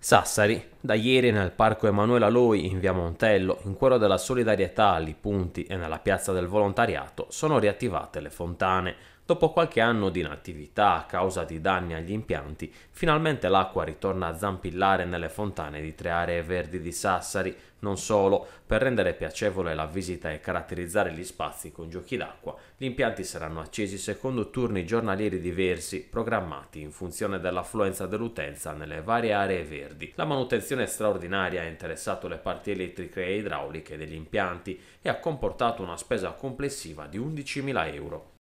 Sassari Da ieri nel parco Emanuela Loi in via Montello, in cuore della solidarietà agli punti e nella piazza del volontariato, sono riattivate le fontane. Dopo qualche anno di inattività a causa di danni agli impianti, finalmente l'acqua ritorna a zampillare nelle fontane di tre aree verdi di Sassari, non solo, per rendere piacevole la visita e caratterizzare gli spazi con giochi d'acqua, gli impianti saranno accesi secondo turni giornalieri diversi, programmati in funzione dell'affluenza dell'utenza nelle varie aree verdi. La manutenzione gestione straordinaria ha interessato le parti elettriche e idrauliche degli impianti e ha comportato una spesa complessiva di 11.000 euro.